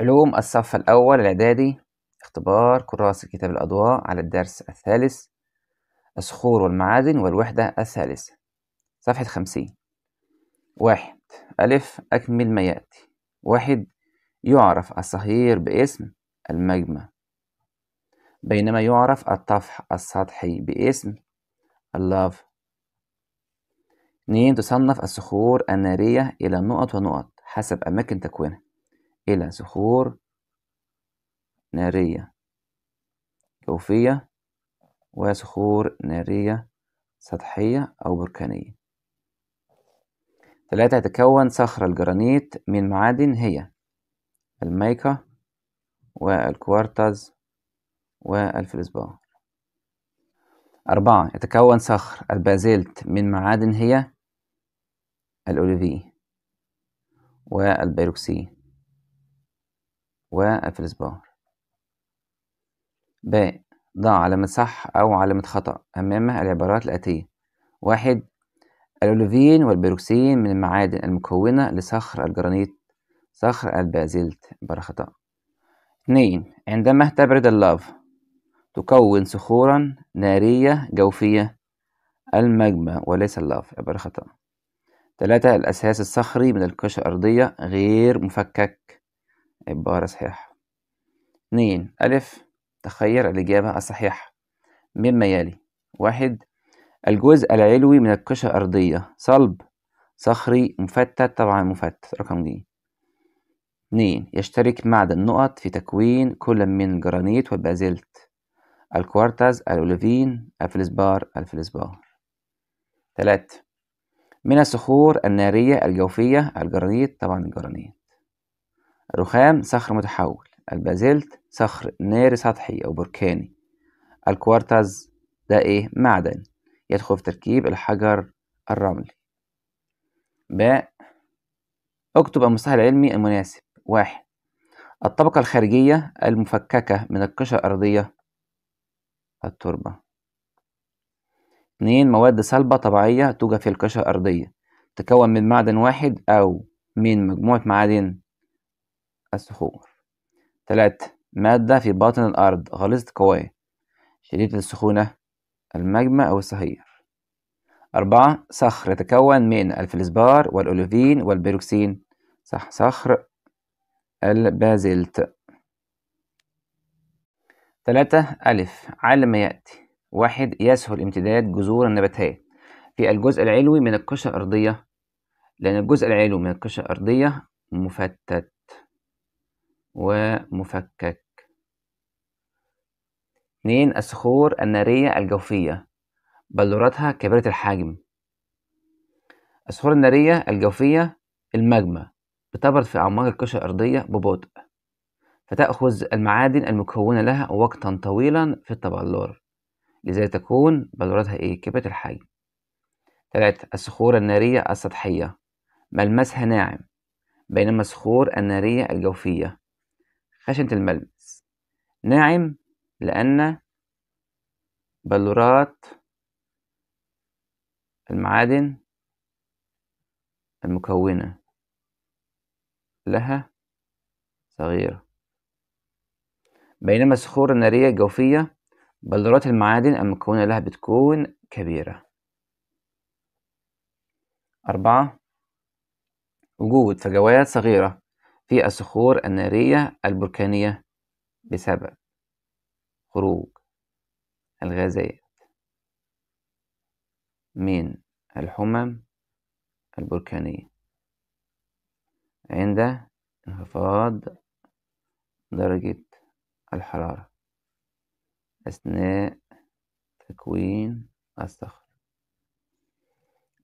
علوم الصف الأول الإعدادي اختبار كراسة كتاب الأضواء على الدرس الثالث الصخور والمعادن والوحدة الثالثة صفحة خمسين واحد ألف أكمل ما يأتي واحد يعرف الصهير باسم المجمع بينما يعرف الطفح السطحي باسم اللاف اثنين تصنف الصخور النارية إلى نقط ونقط حسب أماكن تكوينها إلى صخور نارية جوفية وصخور نارية سطحية أو بركانية ثلاثة تتكون صخرة الجرانيت من معادن هي الميكا والكوارتز والفلسبار أربعة يتكون صخر البازلت من معادن هي الأوليفي والبيروكسي وقفل سبار باء ضع علامة صح أو علامة خطأ أمامه العبارات الآتية واحد الأولوفين والبيروكسين من المعادن المكونة لصخر الجرانيت صخر البازلت عبارة خطأ اثنين عندما تبرد اللاف تكون صخورا نارية جوفية الماجما وليس اللاف عبارة خطأ ثلاثة الأساس الصخري من القشرة الأرضية غير مفكك عبارة صحيحة اتنين ألف تخير الإجابة الصحيحة مما يلي واحد الجزء العلوي من القشرة الأرضية صلب صخري مفتت طبعا مفتت رقم ج اتنين يشترك معدن نقط في تكوين كل من الجرانيت والبازلت الكوارتز الأوليفين الفلسبار الفلسبار تلاتة من الصخور النارية الجوفية الجرانيت طبعا الجرانيت الرخام صخر متحول البازلت صخر ناري سطحي أو بركاني الكوارتز ده إيه معدن يدخل في تركيب الحجر الرملي ب اكتب المصطلح العلمي المناسب واحد الطبقة الخارجية المفككة من القشرة الأرضية التربة اتنين مواد صلبة طبيعية توجد في القشرة الأرضية تكون من معدن واحد أو من مجموعة معادن الصخور ثلاثة مادة في باطن الأرض غليظة قوية شديدة السخونة المجمى أو الصهير أربعة صخر يتكون من الفلسبار والأولوفين والبيروكسين صح صخر البازلت ثلاثة ألف علم يأتي واحد يسهل امتداد جذور النباتات في الجزء العلوي من القشرة الأرضية لأن الجزء العلوي من القشرة الأرضية مفتت ومفكك اثنين الصخور النارية الجوفية بلوراتها كبيرة الحجم الصخور النارية الجوفية الماجما بتبرد في أعماق القشرة الأرضية ببطء فتأخذ المعادن المكونة لها وقتا طويلا في التبلور لذا تكون بلوراتها إيه كبيرة الحجم تلاتة الصخور النارية السطحية ملمسها ناعم بينما الصخور النارية الجوفية خشنة الملمس ناعم لأن بلورات المعادن المكونة لها صغيرة بينما الصخور النارية الجوفية بلورات المعادن المكونة لها بتكون كبيرة أربعة وجود فجوات صغيرة في الصخور النارية البركانية بسبب خروج الغازات من الحمم البركانية عند انخفاض درجة الحرارة أثناء تكوين الصخر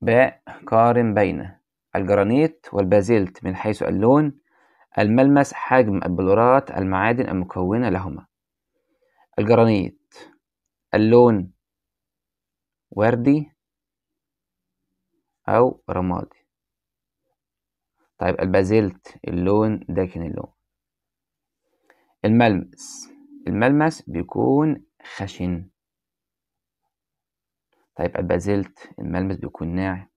باء قارن بين الجرانيت والبازلت من حيث اللون الملمس حجم البلورات المعادن المكونة لهما الجرانيت اللون وردي أو رمادي طيب البازلت اللون داكن اللون الملمس الملمس بيكون خشن طيب البازلت الملمس بيكون ناعم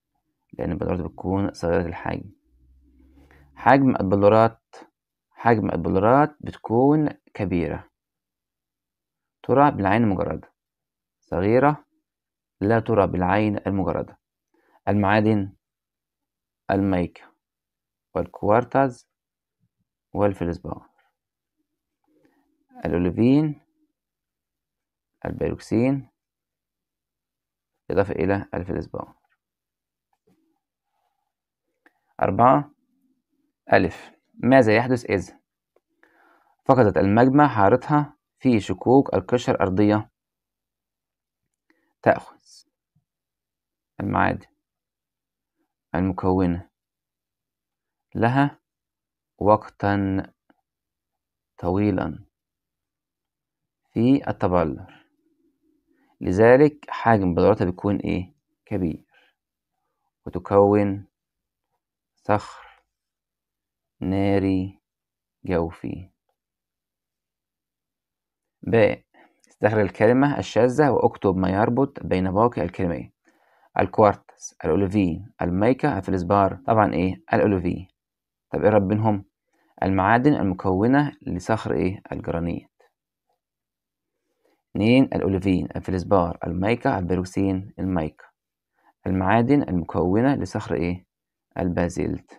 لأن البلورات بتكون صغيرة الحجم حجم البلورات حجم البلورات بتكون كبيرة ترى بالعين المجردة صغيرة لا ترى بالعين المجردة المعادن الميكا والكوارتز والفلسبار الأوليفين البيروكسين إضافة إلى الفلسبار أربعة ألف ماذا يحدث إذا فقدت المجمع حارتها في شكوك القشرة الأرضية تأخذ المعادن المكونة لها وقتا طويلا في التبلر لذلك حجم بذرتها بيكون ايه كبير وتكون صخر ناري جوفي ب استخرج الكلمة الشاذة واكتب ما يربط بين باقي الكلمات الكوارتز الأولوفين الميكا الفلزبار طبعا ايه الأولوفي طب ايه بينهم المعادن المكونة لصخر ايه الجرانيت اثنين الأولوفين الفلزبار الميكا البروسين الميكا المعادن المكونة لصخر ايه البازلت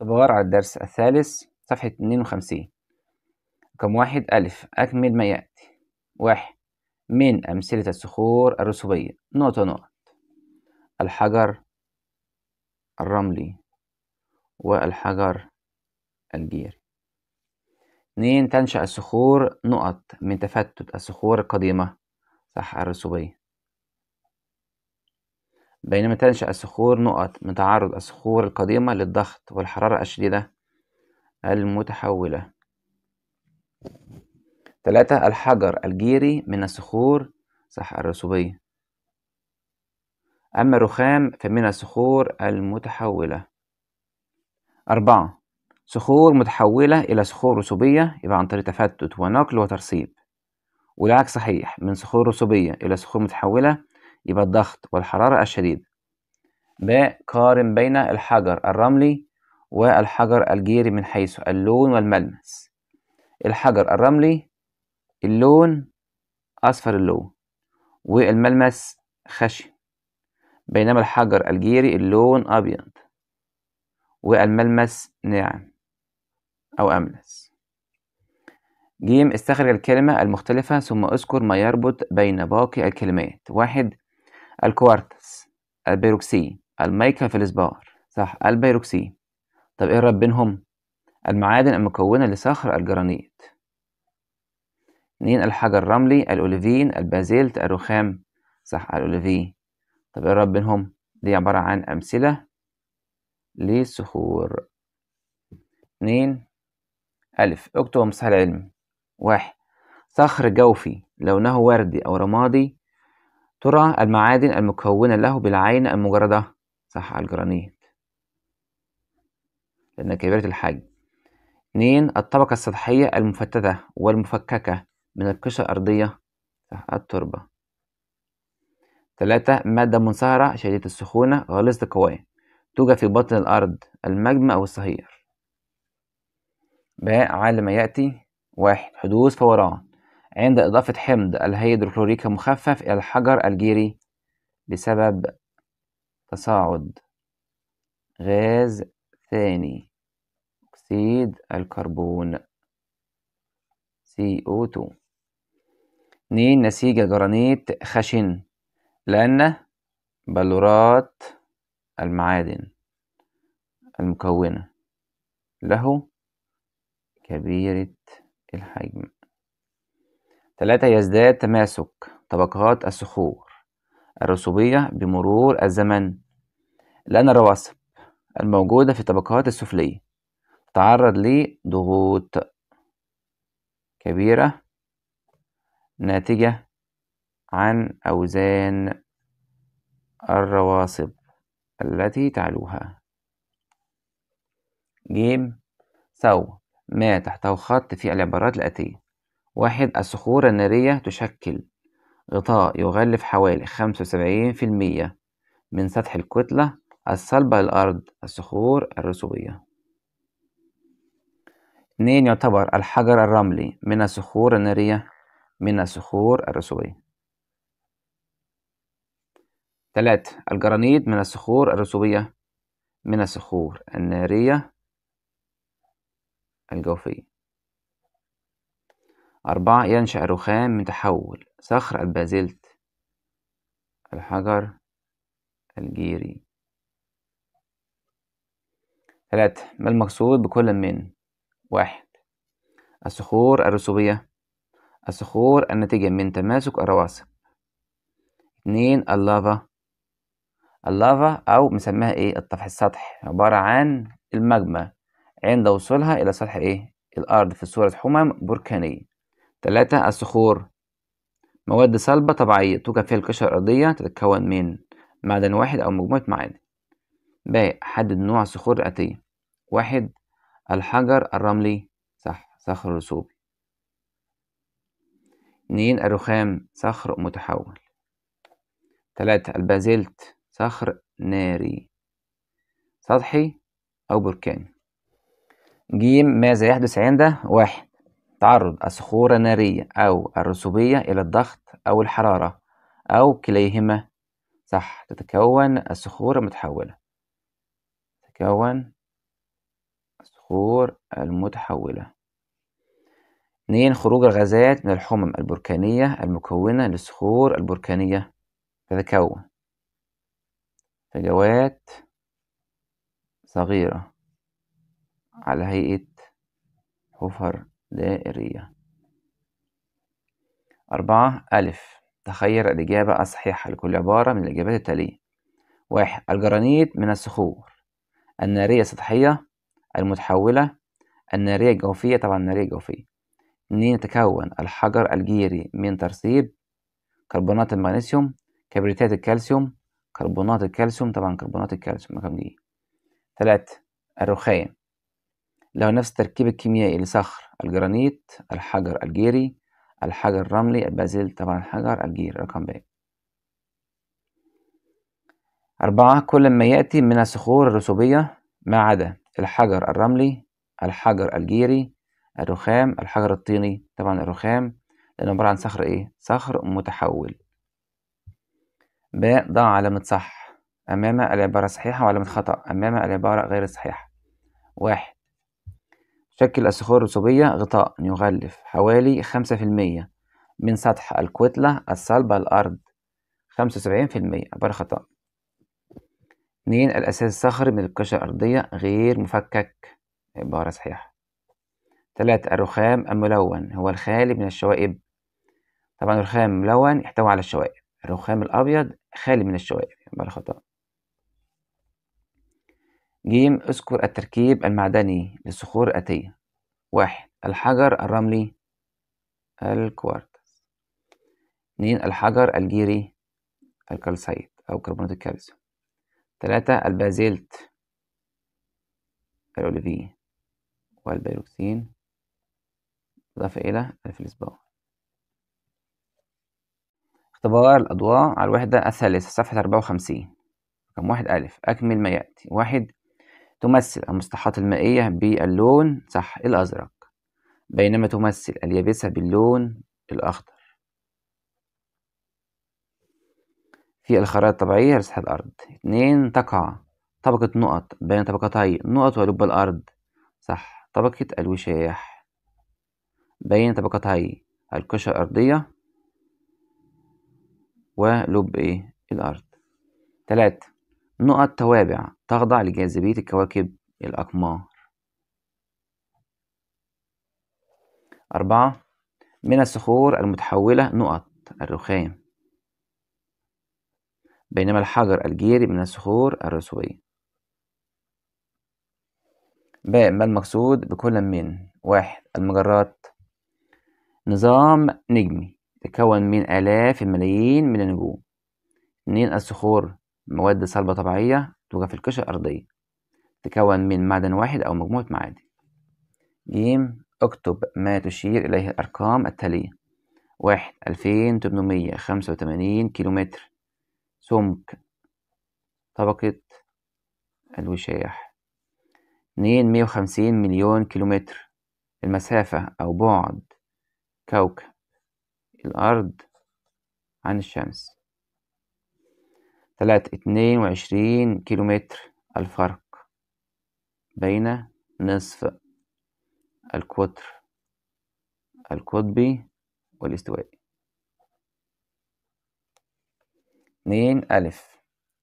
تبغار على الدرس الثالث صفحة 52 كم واحد ألف أكمل ما يأتي واحد من أمثلة الصخور الرسوبية نقطة نقطة الحجر الرملي والحجر الجيري اتنين تنشأ الصخور نقط من تفتت الصخور القديمة صح الرسوبية بينما تنشأ الصخور نقط من تعرض الصخور القديمة للضغط والحرارة الشديدة المتحولة ثلاثة الحجر الجيري من الصخور صح الرسوبية أما الرخام فمن الصخور المتحولة أربعة صخور متحولة إلى صخور رسوبية يبقى عن طريق تفتت ونقل وترسيب والعكس صحيح من صخور رسوبية إلى صخور متحولة يبقى الضغط والحرارة الشديدة ب قارن بين الحجر الرملي والحجر الجيري من حيث اللون والملمس الحجر الرملي اللون أصفر اللون والملمس خشن بينما الحجر الجيري اللون أبيض والملمس ناعم أو أملس جيم استخرج الكلمة المختلفة ثم اذكر ما يربط بين باقي الكلمات واحد الكوارتز البيروكسي المايكا الاسبار صح البيروكسي طب ايه الرب بينهم المعادن المكونة لصخر الجرانيت اتنين الحجر الرملي الأوليفين البازلت الرخام صح الأوليفي طب ايه الرب بينهم دي عبارة عن أمثلة للصخور اتنين ألف اكتب مصح العلم واحد صخر جوفي لونه وردي أو رمادي ترى المعادن المكونة له بالعين المجردة صح الجرانيت لأن كبيرة الحجم اتنين الطبقة السطحية المفتتة والمفككة من القشرة الأرضية صح التربة تلاتة مادة منصهرة شديدة السخونة غليظة القوام توجد في بطن الأرض المجمع أو الصهير باء على ما يأتي واحد حدوث فوران عند إضافة حمض الهيدروكلوريك المخفف إلى الحجر الجيري بسبب تصاعد غاز ثاني أكسيد الكربون CO2 اتنين نسيج الجرانيت خشن لأن بلورات المعادن المكونة له كبيرة الحجم ثلاثة يزداد تماسك طبقات الصخور الرسوبية بمرور الزمن لأن الرواسب الموجودة في الطبقات السفلية تعرض لضغوط كبيرة ناتجة عن أوزان الرواسب التي تعلوها ج سو ما تحته خط في العبارات الآتية واحد الصخور النارية تشكل غطاء يغلف حوالي خمسة وسبعين في المية من سطح الكتلة الصلبة للأرض الصخور الرسوبية اثنين يعتبر الحجر الرملي من الصخور النارية من الصخور الرسوبية ثلاثة الجرانيت من الصخور الرسوبية من الصخور النارية الجوفية أربعة ينشأ رخام من تحول صخر البازلت الحجر الجيري ثلاثة ما المقصود بكل من واحد الصخور الرسوبية الصخور الناتجة من تماسك الرواسب اتنين اللافا اللافا أو مسماها إيه الطفح السطح عبارة عن الماجما عند وصولها إلى سطح إيه الأرض في صورة حمم بركانية تلاتة الصخور مواد صلبة طبيعية توجد فيها القشرة الأرضية تتكون من معدن واحد أو مجموعة معادن ب حدد نوع الصخور الآتية واحد الحجر الرملي صح صخر رسوبي اتنين الرخام صخر متحول تلاتة البازلت صخر ناري سطحي أو بركاني جيم ماذا يحدث عند واحد تعرض الصخور النارية أو الرسوبية إلى الضغط أو الحرارة أو كليهما صح تتكون الصخور المتحولة تتكون الصخور المتحولة اثنين خروج الغازات من الحمم البركانية المكونة للصخور البركانية تتكون فجوات صغيرة على هيئة حفر دائرية أربعة ألف تخير الإجابة الصحيحة لكل عبارة من الإجابات التالية واحد الجرانيت من الصخور النارية السطحية المتحولة النارية الجوفية طبعا النارية الجوفية اتنين تكون الحجر الجيري من ترسيب كربونات المغنيسيوم كبريتات الكالسيوم كربونات الكالسيوم طبعا كربونات الكالسيوم رقم دي تلاتة الرخام له نفس التركيب الكيميائي لصخر الجرانيت الحجر الجيري الحجر الرملي البازيل طبعا حجر الجير رقم ب أربعة كل ما يأتي من الصخور الرسوبية ما عدا الحجر الرملي الحجر الجيري الرخام الحجر الطيني طبعا الرخام لأنه عبارة عن صخر إيه؟ صخر متحول باء ضع علامة صح أمام العبارة صحيحة وعلامة خطأ أمام العبارة غير صحيحة واحد تشكل الصخور الرسوبية غطاء يغلف حوالي خمسة في المية من سطح الكتلة الصلبة للأرض خمسة وسبعين في المية عبارة خطأ اتنين الأساس الصخري من القشرة الأرضية غير مفكك عبارة صحيحة تلاتة الرخام الملون هو الخالي من الشوائب طبعا الرخام الملون يحتوي على الشوائب الرخام الأبيض خالي من الشوائب عبارة خطأ ج اذكر التركيب المعدني للصخور الآتية واحد الحجر الرملي الكوارتز اتنين الحجر الجيري الكالسايت أو كربونات الكالسيوم تلاتة البازلت الأوليفي والبيروكسين إضافة إلى الفلسباو اختبار الأضواء على الوحدة الثالثة صفحة أربعة وخمسين رقم واحد ألف أكمل ما يأتي واحد تمثل المسطحات المائية باللون صح الأزرق بينما تمثل اليابسة باللون الأخضر في الخرائط الطبيعية لسطح الأرض اتنين تقع طبقة نقط بين طبقتي نقط ولب الأرض صح طبقة الوشاح بين طبقتي القشرة الأرضية ولب إيه الأرض تلاتة نقط توابع تخضع لجاذبية الكواكب الأقمار أربعة من الصخور المتحولة نقط الرخام بينما الحجر الجيري من الصخور الرسوبية ب ما المقصود بكل من واحد المجرات نظام نجمي تكون من آلاف الملايين من النجوم اتنين الصخور مواد صلبة طبيعية توجد في القشرة الأرضية تكون من معدن واحد أو مجموعة معادن جيم اكتب ما تشير إليه الأرقام التالية واحد ألفين تمنمية خمسة وتمانين كيلومتر سمك طبقة الوشاح اتنين مية وخمسين مليون كيلومتر المسافة أو بعد كوكب الأرض عن الشمس طلعت اتنين وعشرين كيلومتر الفرق بين نصف القطر القطبي والاستوائي اتنين ألف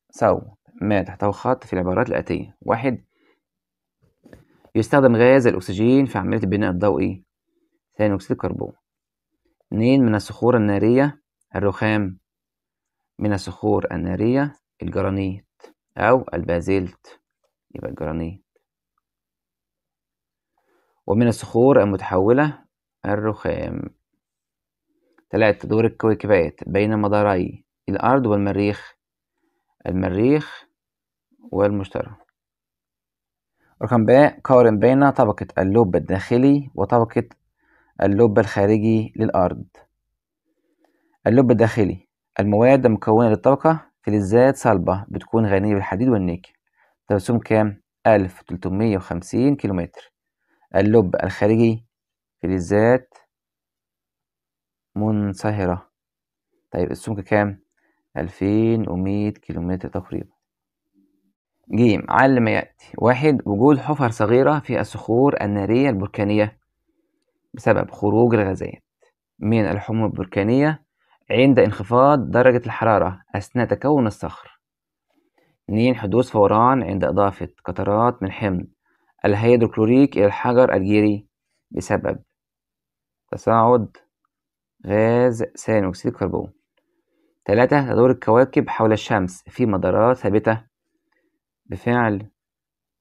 سو ما تحته خط في العبارات الآتية واحد يستخدم غاز الأكسجين في عملية البناء الضوئي ثاني أكسيد الكربون اتنين من الصخور النارية الرخام من الصخور النارية الجرانيت أو البازلت يبقى الجرانيت ومن الصخور المتحولة الرخام تلات دور الكويكبات بين مداري الأرض والمريخ المريخ والمشتري رقم باء قارن بين طبقة اللب الداخلي وطبقة اللب الخارجي للأرض اللب الداخلي المواد المكونة للطبقة فلزات صلبة بتكون غنية بالحديد والنيكل ترسوم كام؟ ألف وخمسين كيلومتر اللب الخارجي فلزات منصهرة طيب السمك كام؟ ألفين 2100 كيلومتر تقريبا جيم على ما يأتي واحد وجود حفر صغيرة في الصخور النارية البركانية بسبب خروج الغازات من الحمم البركانية عند انخفاض درجة الحرارة أثناء تكون الصخر اتنين حدوث فوران عند إضافة قطرات من حمض الهيدروكلوريك إلى الحجر الجيري بسبب تصاعد غاز ثاني أكسيد الكربون تلاتة تدور الكواكب حول الشمس في مدارات ثابتة بفعل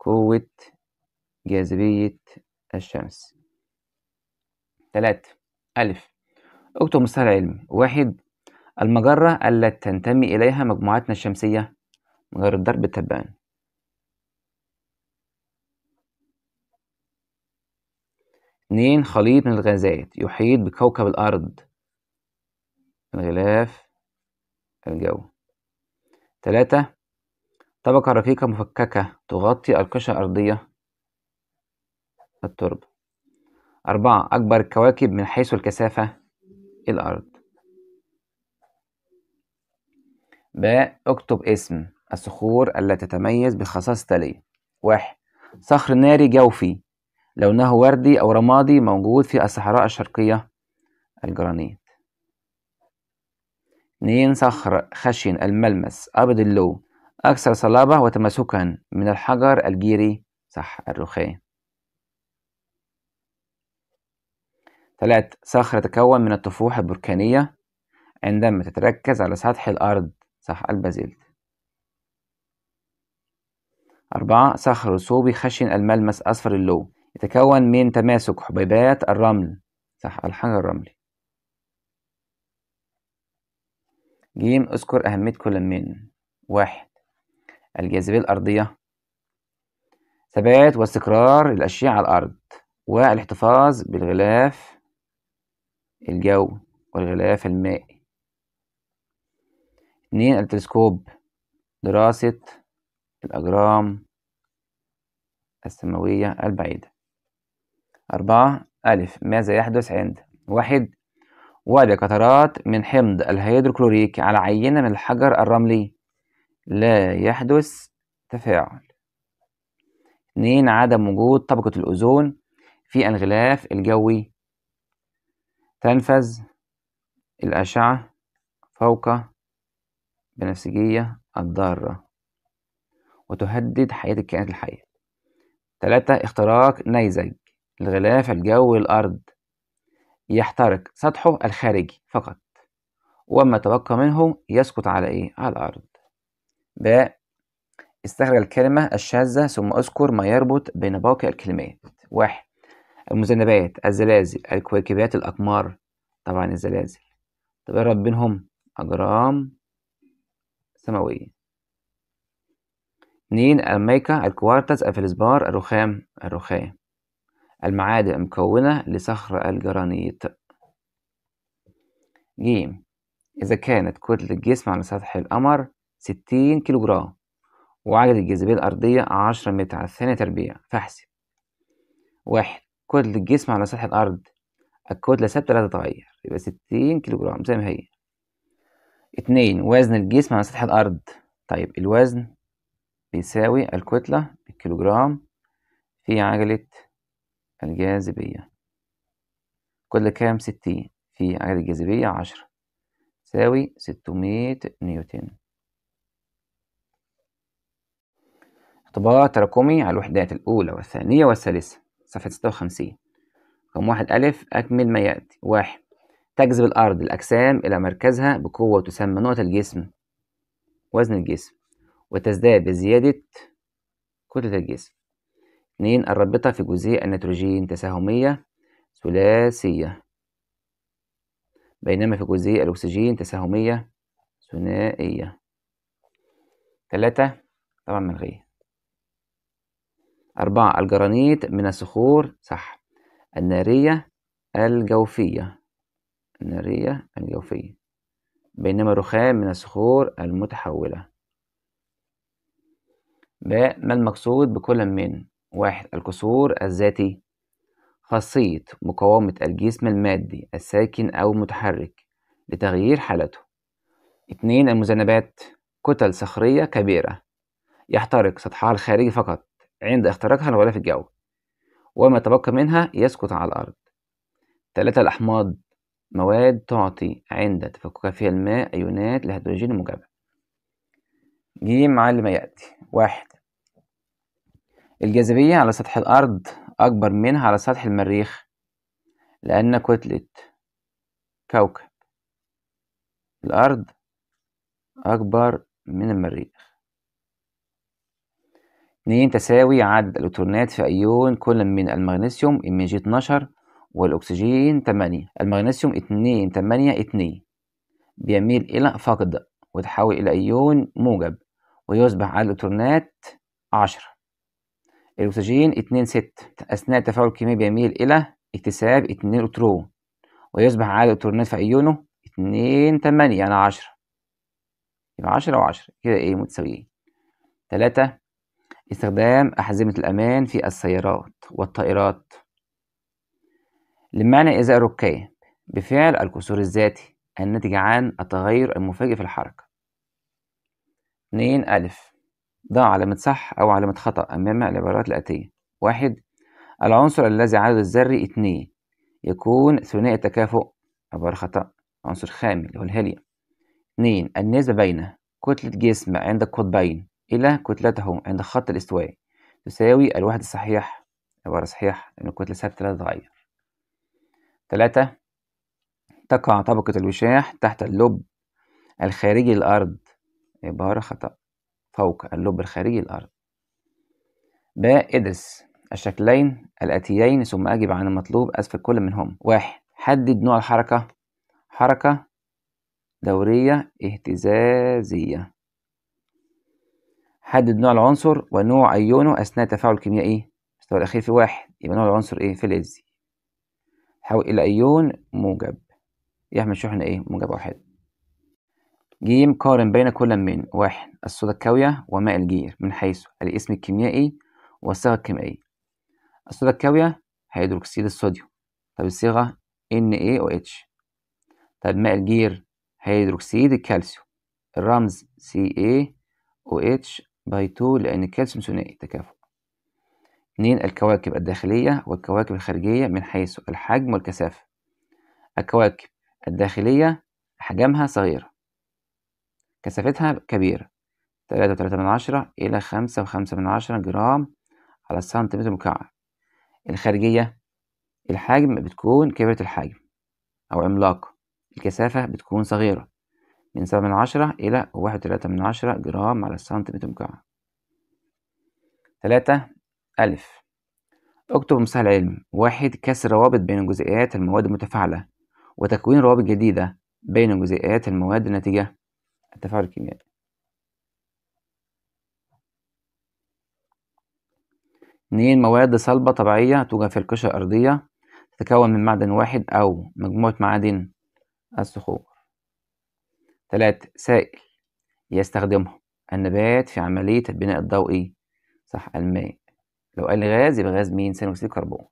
قوة جاذبية الشمس تلاتة ألف اكتب مصطلح علمي واحد المجرة التي تنتمي إليها مجموعتنا الشمسية مجرة درب التبان اثنين خليط من الغازات يحيط بكوكب الأرض الغلاف الجو ثلاثة طبقة رقيقة مفككة تغطي القشرة الأرضية التربة أربعة أكبر الكواكب من حيث الكثافة الأرض ب اكتب اسم الصخور التي تتميز بخصائص تالية واحد صخر ناري جوفي لونه وردي أو رمادي موجود في الصحراء الشرقية الجرانيت اتنين صخر خشن الملمس أبيض اللون أكثر صلابة وتماسكا من الحجر الجيري صح الرخام ثلاث صخر تتكون من الطفوح البركانية عندما تتركز على سطح الأرض صح البازلت أربعة صخر صوبي خشن الملمس أصفر اللون يتكون من تماسك حبيبات الرمل صح الحجر الرملي جيم اذكر أهمية كل من واحد الجاذبية الأرضية ثبات واستقرار الأشياء على الأرض والاحتفاظ بالغلاف الجوي والغلاف المائي اتنين التلسكوب دراسة الأجرام السماوية البعيدة أربعة ألف ماذا يحدث عند واحد وضع قطرات من حمض الهيدروكلوريك على عينة من الحجر الرملي لا يحدث تفاعل اتنين عدم وجود طبقة الأوزون في الغلاف الجوي تنفذ الأشعة فوق البنفسجية الضارة وتهدد حياة الكائنات الحية ثلاثة اختراق نيزج الغلاف الجوي للأرض يحترق سطحه الخارجي فقط وما تبقى منه يسقط على إيه؟ على الأرض ب استخرج الكلمة الشاذة ثم اذكر ما يربط بين باقي الكلمات واحد المذنبات الزلازل الكويكبات الأقمار طبعا الزلازل تجرب بينهم أجرام السماوية اتنين الميكا الكوارتز الفلسبار الرخام الرخام المعادن المكونة لصخر الجرانيت ج إذا كانت كتلة الجسم على سطح القمر ستين جرام وعدد الجاذبية الأرضية عشرة متر على الثانية تربيع فاحسب واحد كتلة الجسم على سطح الأرض الكتلة ثابتة لا تتغير يبقى ستين جرام زي ما هي اتنين وزن الجسم على سطح الأرض طيب الوزن بيساوي الكتلة الكيلوجرام في عجلة الجاذبية كل كام ستين في عجلة الجاذبية عشرة تساوي ستمية نيوتن اختبار تراكمي على الوحدات الأولى والثانية والثالثة صفحة ستة وخمسين رقم واحد أ أكمل ما يأتي واحد تجذب الأرض الأجسام إلى مركزها بقوة تسمى نقط الجسم وزن الجسم وتزداد بزيادة كتلة الجسم اتنين الرابطة في جزيء النيتروجين تساهمية ثلاثية بينما في جزيء الأكسجين تساهمية ثنائية تلاتة طبعا ملغية أربعة الجرانيت من الصخور صح النارية الجوفية النارية الجوفية بينما رخام من الصخور المتحولة ب ما المقصود بكل من واحد الكسور الذاتي خاصية مقاومة الجسم المادي الساكن أو المتحرك لتغيير حالته اتنين المذنبات كتل صخرية كبيرة يحترق سطحها الخارجي فقط عند اختراقها الغلاف الجوي وما تبقى منها يسقط على الأرض ثلاثة الأحماض مواد تعطي عند تفككها في الماء أيونات لهيدروجين موجبة جيم على ما يأتي واحد الجاذبية على سطح الأرض أكبر منها على سطح المريخ لأن كتلة كوكب الأرض أكبر من المريخ اتنين تساوي عدد الإلكترونات في أيون كل من المغنيسيوم ام جي اتناشر والأكسجين 8 المغنيسيوم 2 8 2 بيميل إلى فقد وتحول إلى أيون موجب ويصبح على الإلكترونات 10 الأكسجين 2 6 أثناء التفاعل الكيميائي بيميل إلى اكتساب 2 إلكترون ويصبح على الإلكترونات في أيونه 2 8 يعني 10 يبقى 10 و10 كده إيه متساويين 3 استخدام أحزمة الأمان في السيارات والطائرات لمعنى إزاء ركام بفعل الكسور الذاتي الناتج عن التغير المفاجئ في الحركة. 2 ألف ضع علامة صح أو علامة خطأ أمام العبارات الآتية واحد العنصر الذي عدد الذري اتنين يكون ثنائي التكافؤ عبارة خطأ عنصر خامل اللي هو الهيليوم اتنين النسبة بين كتلة جسم عند القطبين إلى كتلته عند خط الاستواء تساوي الوحدة الصحيح عبارة صحيح لأن الكتلة ثابتة لا تتغير ثلاثة تقع طبقة الوشاح تحت اللب الخارجي للأرض عبارة خطأ فوق اللب الخارجي للأرض ب ادرس الشكلين الآتيين ثم أجب عن المطلوب أسفل كل منهم واحد حدد نوع الحركة حركة دورية اهتزازية حدد نوع العنصر ونوع أيونه أثناء التفاعل الكيميائي المستوى إيه؟ الأخير في واحد يبقى نوع العنصر إيه؟ فلزي حول إلى أيون موجب يحمل شحنة إيه موجب واحد جيم قارن بين كل من واحد الصودا الكاوية وماء الجير من حيث الاسم الكيميائي والصيغة الكيميائية الصودا الكاوية هيدروكسيد الصوديوم طب الصيغة NaOH إيه طب ماء الجير هيدروكسيد الكالسيوم الرمز CaOH إيه باي 2 لأن الكالسيوم ثنائي تكافؤ اثنين الكواكب الداخلية والكواكب الخارجية من حيث الحجم والكثافة الكواكب الداخلية حجمها صغير كثافتها كبيرة تلاتة وتلاتة من عشرة إلى خمسة وخمسة من عشرة جرام على سنتيمتر مكعب الخارجية الحجم بتكون كبيرة الحجم أو عملاقة الكثافة بتكون صغيرة من سبعة من عشرة إلى واحد وتلاتة من عشرة جرام على سنتيمتر مكعب تلاتة ألف اكتب مثال علمي واحد كسر روابط بين جزيئات المواد المتفاعلة وتكوين روابط جديدة بين جزيئات المواد نتيجة التفاعل الكيميائي اتنين مواد صلبة طبيعية توجد في القشرة الأرضية تتكون من معدن واحد أو مجموعة معادن الصخور تلاتة سائل يستخدمه النبات في عملية البناء الضوئي صح الماء لو قال لي غاز يبقى غاز مين ثاني اكسيد الكربون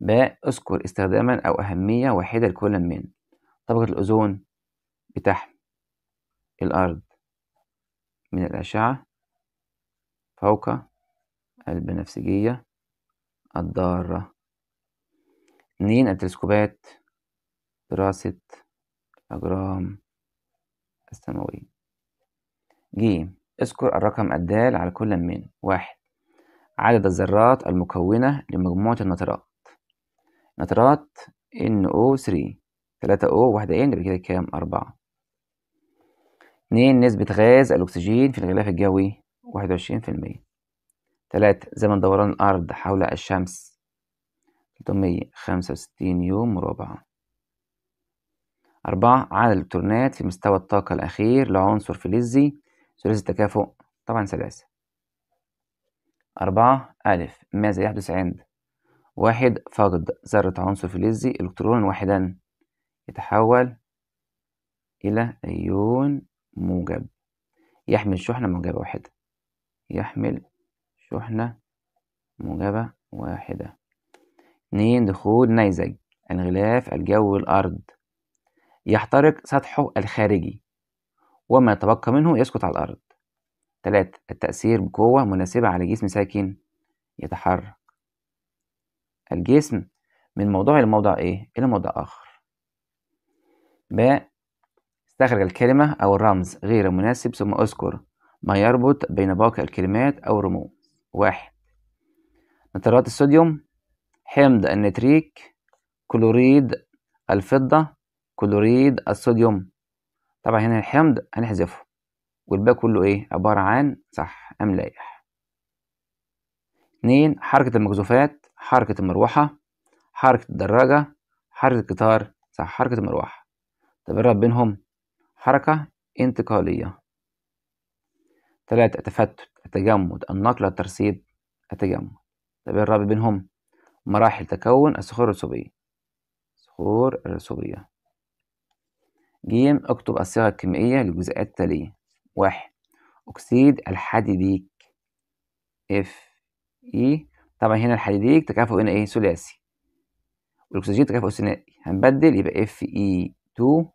باء اذكر استخداما او اهميه واحده لكل من طبقه الاوزون بتحمي الارض من الاشعه فوق البنفسجيه الضاره اتنين التلسكوبات دراسه الاجرام السماويه ج اذكر الرقم الدال على كل من واحد عدد الذرات المكونة لمجموعة النترات نترات NO3 3 O واحدة N يبقى كده كام أربعة اتنين نسبة غاز الأكسجين في الغلاف الجوي واحد وعشرين في المية تلاتة زمن دوران الأرض حول الشمس خمسة وستين يوم مربع أربعة عدد الإلكترونات في مستوى الطاقة الأخير لعنصر فلزي ثلاثي التكافؤ طبعا ثلاثة أربعة ألف ماذا يحدث عند واحد فقد ذرة عنصر فلزي إلكترونا واحدا يتحول إلى أيون موجب يحمل شحنة موجبة واحدة يحمل شحنة موجبة واحدة اتنين دخول نيزج الغلاف الجو الأرض يحترق سطحه الخارجي وما يتبقى منه يسقط على الأرض تلاتة التأثير بقوة مناسبة على جسم ساكن يتحرك الجسم من موضوع إلى موضع إيه؟ إلى موضع آخر ب استخرج الكلمة أو الرمز غير المناسب ثم اذكر ما يربط بين باقي الكلمات أو الرموز واحد نترات الصوديوم حمض النتريك كلوريد الفضة كلوريد الصوديوم طبعا هنا الحمض هنحذفه والباقي كله ايه عبارة عن صح املايح اتنين حركة المكزوفات حركة المروحة حركة الدراجة حركة القطار صح حركة المروحة طب الرابط بينهم حركة انتقالية تلاتة التفتت التجمد النقل الترسيب التجمد طب الرابط بينهم مراحل تكون الصخور الرسوبية الصخور الرسوبية جيم اكتب الصيغة الكيميائية للجزيئات التالية واحد أكسيد الحديديك اف اي e. طبعا هنا الحديديك تكافؤ هنا ايه ثلاثي والاكسجين تكافؤ ثنائي هنبدل يبقى اف اي 2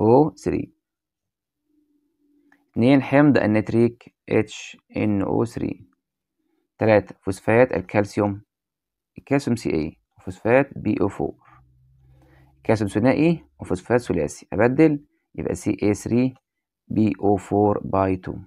او 3 اتنين حمض النتريك اتش ان او 3 تلاتة فوسفات الكالسيوم الكالسيوم سي اي وفوسفات بي او 4 كالسيوم ثنائي وفوسفات ثلاثي ابدل يبقى سي اي 3 BO4 باي 2